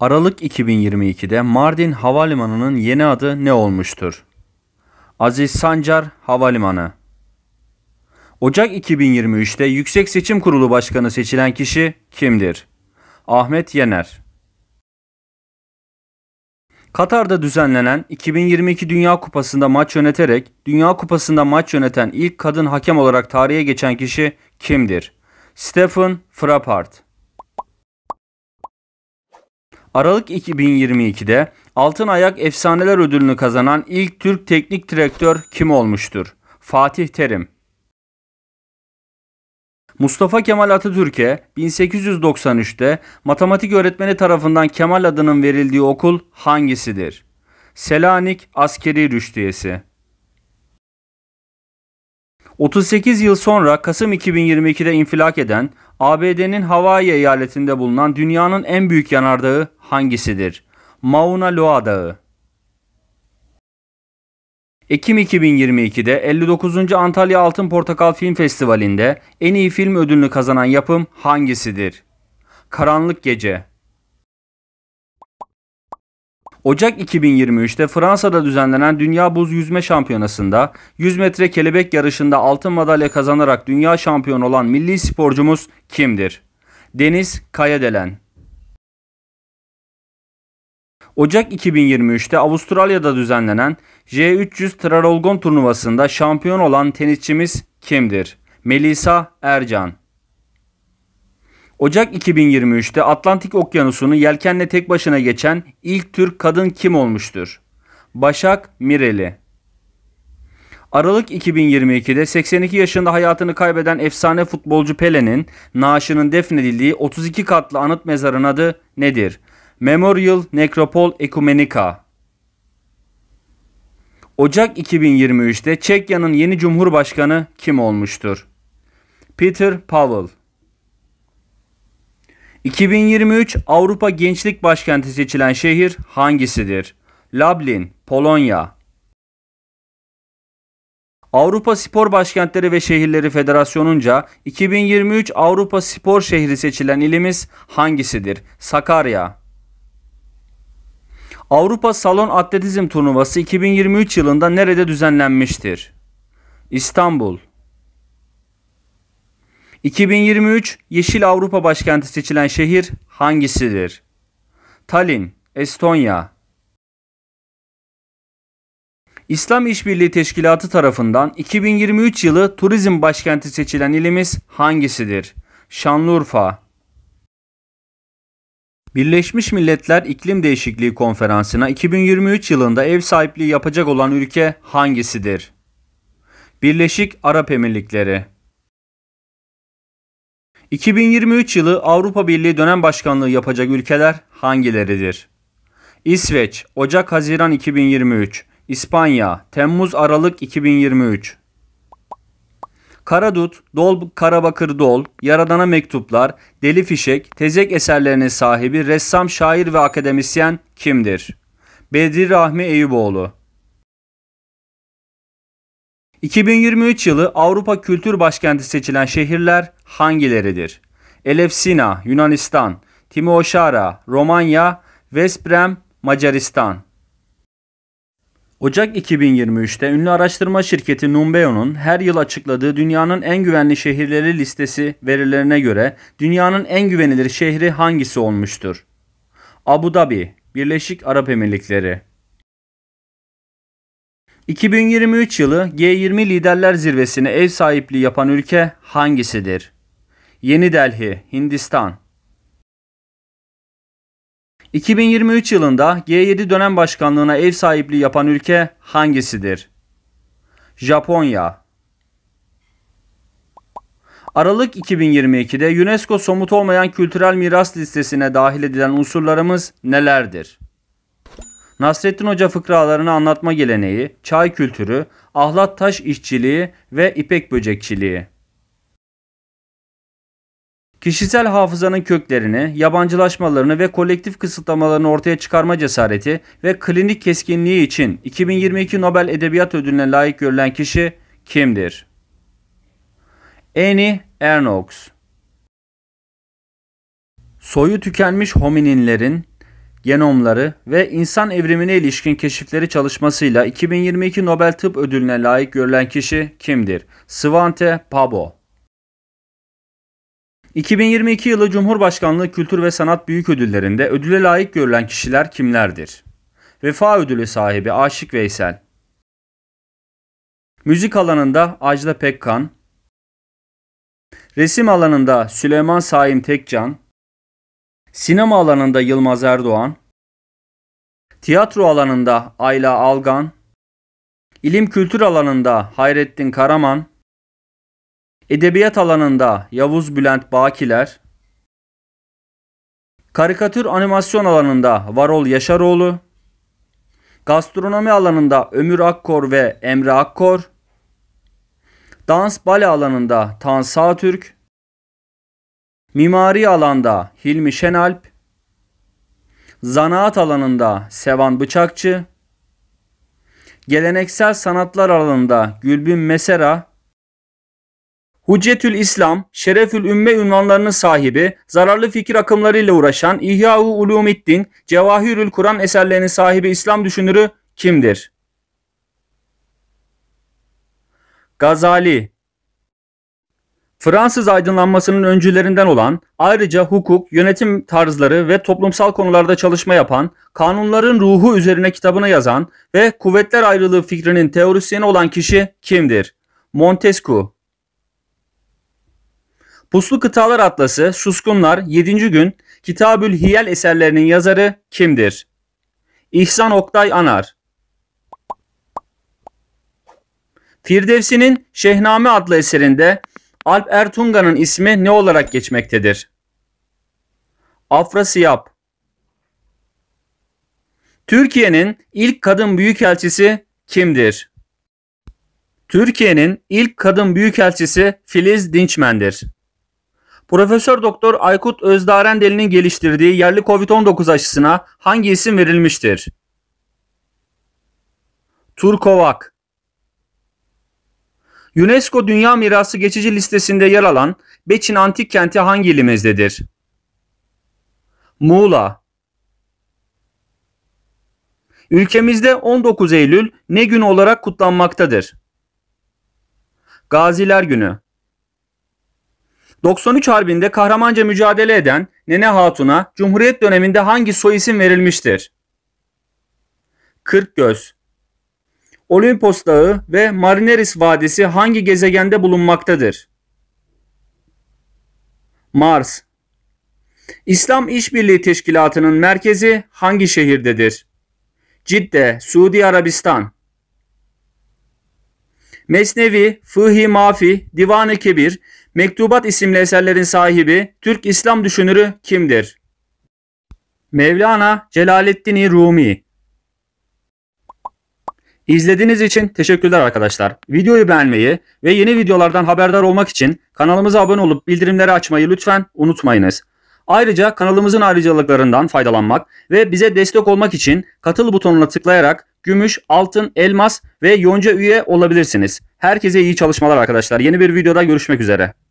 Aralık 2022'de Mardin Havalimanı'nın yeni adı ne olmuştur? Aziz Sancar Havalimanı Ocak 2023'te Yüksek Seçim Kurulu Başkanı seçilen kişi kimdir? Ahmet Yener Katar'da düzenlenen 2022 Dünya Kupası'nda maç yöneterek Dünya Kupası'nda maç yöneten ilk kadın hakem olarak tarihe geçen kişi kimdir? Stephen Frappart Aralık 2022'de Altın Ayak Efsaneler Ödülünü kazanan ilk Türk teknik direktör kim olmuştur? Fatih Terim. Mustafa Kemal Atatürk'e 1893'te matematik öğretmeni tarafından Kemal adının verildiği okul hangisidir? Selanik Askeri Rüştiyesi. 38 yıl sonra Kasım 2022'de infilak eden ABD'nin Hawaii eyaletinde bulunan dünyanın en büyük yanardağı hangisidir? Mauna Loa Dağı. Ekim 2022'de 59. Antalya Altın Portakal Film Festivali'nde en iyi film ödülünü kazanan yapım hangisidir? Karanlık Gece. Ocak 2023'te Fransa'da düzenlenen Dünya Buz Yüzme Şampiyonası'nda 100 metre kelebek yarışında altın madalya kazanarak dünya şampiyonu olan milli sporcumuz kimdir? Deniz Kayadelen Ocak 2023'te Avustralya'da düzenlenen J300 Trarolgon turnuvasında şampiyon olan tenisçimiz kimdir? Melisa Ercan. Ocak 2023'te Atlantik Okyanusu'nu yelkenle tek başına geçen ilk Türk kadın kim olmuştur? Başak Mireli. Aralık 2022'de 82 yaşında hayatını kaybeden efsane futbolcu Pele'nin naaşının defnedildiği 32 katlı anıt mezarın adı nedir? Memorial Necropol Ekumenica. Ocak 2023'te Çekya'nın yeni cumhurbaşkanı kim olmuştur? Peter Pavel. 2023 Avrupa Gençlik Başkenti seçilen şehir hangisidir? Lublin, Polonya. Avrupa Spor Başkentleri ve Şehirleri Federasyonu'nca 2023 Avrupa Spor Şehri seçilen ilimiz hangisidir? Sakarya. Avrupa Salon Atletizm Turnuvası 2023 yılında nerede düzenlenmiştir? İstanbul 2023 Yeşil Avrupa Başkenti seçilen şehir hangisidir? Tallinn, Estonya. İslam İşbirliği Teşkilatı tarafından 2023 yılı turizm başkenti seçilen ilimiz hangisidir? Şanlıurfa. Birleşmiş Milletler İklim Değişikliği Konferansı'na 2023 yılında ev sahipliği yapacak olan ülke hangisidir? Birleşik Arap Emirlikleri 2023 yılı Avrupa Birliği dönem başkanlığı yapacak ülkeler hangileridir? İsveç Ocak-Haziran 2023 İspanya Temmuz-Aralık 2023 Karadut, Dol Karabakır Dol, Yaradan'a Mektuplar, Deli Fişek, Tezek eserlerinin sahibi ressam, şair ve akademisyen kimdir? Bedri Rahmi Eyüboğlu 2023 yılı Avrupa Kültür Başkenti seçilen şehirler hangileridir? Elefsina, Yunanistan, Timisoara, Romanya, Vesprem, Macaristan. Ocak 2023'te ünlü araştırma şirketi Numbeo'nun her yıl açıkladığı dünyanın en güvenli şehirleri listesi verilerine göre dünyanın en güvenilir şehri hangisi olmuştur? Abu Dhabi, Birleşik Arap Emirlikleri. 2023 yılı G20 Liderler Zirvesi'ne ev sahipliği yapan ülke hangisidir? Yeni Delhi, Hindistan. 2023 yılında G7 dönem başkanlığına ev sahipliği yapan ülke hangisidir? Japonya. Aralık 2022'de UNESCO somut olmayan kültürel miras listesine dahil edilen unsurlarımız nelerdir? Nasrettin Hoca fıkralarını anlatma geleneği, çay kültürü, ahlat taş işçiliği ve ipek böcekçiliği. Kişisel hafızanın köklerini, yabancılaşmalarını ve kolektif kısıtlamalarını ortaya çıkarma cesareti ve klinik keskinliği için 2022 Nobel Edebiyat Ödülüne layık görülen kişi kimdir? Annie Ernaux Soyu tükenmiş homininlerin genomları ve insan evrimine ilişkin keşifleri çalışmasıyla 2022 Nobel Tıp Ödülüne layık görülen kişi kimdir? Svante Pabo 2022 yılı Cumhurbaşkanlığı Kültür ve Sanat Büyük Ödülleri'nde ödüle layık görülen kişiler kimlerdir? Vefa ödülü sahibi Aşık Veysel. Müzik alanında Ajda Pekkan. Resim alanında Süleyman Saim Tekcan. Sinema alanında Yılmaz Erdoğan. Tiyatro alanında Ayla Algan. İlim kültür alanında Hayrettin Karaman. Edebiyat alanında Yavuz Bülent Bakiler, karikatür animasyon alanında Varol Yaşaroğlu, gastronomi alanında Ömür Akkor ve Emre Akkor, dans bale alanında Tan Sağtürk, mimari alanda Hilmi Şenalp, zanaat alanında Sevan Bıçakçı, geleneksel sanatlar alanında Gülbin Mesera, Hucetül İslam, Şerefül Ümme ünvanlarının sahibi, zararlı fikir akımlarıyla uğraşan İhya-u Ulumiddin, Cevahirül Kur'an eserlerinin sahibi İslam düşünürü kimdir? Gazali Fransız aydınlanmasının öncülerinden olan, ayrıca hukuk, yönetim tarzları ve toplumsal konularda çalışma yapan, kanunların ruhu üzerine kitabını yazan ve kuvvetler ayrılığı fikrinin teorisyeni olan kişi kimdir? Montesquieu Puslu Kıtalar Atlası Suskunlar 7. Gün Kitabül Hiyel eserlerinin yazarı kimdir? İhsan Oktay Anar Firdevsi'nin Şehname adlı eserinde Alp Ertunga'nın ismi ne olarak geçmektedir? Afrasiyap Türkiye'nin ilk kadın büyükelçisi kimdir? Türkiye'nin ilk kadın büyükelçisi Filiz Dinçmen'dir. Profesör Doktor Aykut Özdarendeli'nin geliştirdiği yerli COVID-19 aşısına hangi isim verilmiştir? Turkovak UNESCO Dünya Mirası geçici listesinde yer alan Beçin Antik Kenti hangi ilimizdedir? Muğla Ülkemizde 19 Eylül ne gün olarak kutlanmaktadır? Gaziler Günü 93 Harbi'nde kahramanca mücadele eden Nene Hatun'a Cumhuriyet döneminde hangi soy isim verilmiştir? Kırkgöz Olimpos Dağı ve Marineris Vadisi hangi gezegende bulunmaktadır? Mars İslam İşbirliği Teşkilatı'nın merkezi hangi şehirdedir? Cidde, Suudi Arabistan. Mesnevi, Fıhi Mafi, Divan-ı Kebir, Mektubat isimli eserlerin sahibi Türk İslam düşünürü kimdir? Mevlana Celaleddin Rumi İzlediğiniz için teşekkürler arkadaşlar. Videoyu beğenmeyi ve yeni videolardan haberdar olmak için kanalımıza abone olup bildirimleri açmayı lütfen unutmayınız. Ayrıca kanalımızın ayrıcalıklarından faydalanmak ve bize destek olmak için katıl butonuna tıklayarak gümüş, altın, elmas ve yonca üye olabilirsiniz. Herkese iyi çalışmalar arkadaşlar. Yeni bir videoda görüşmek üzere.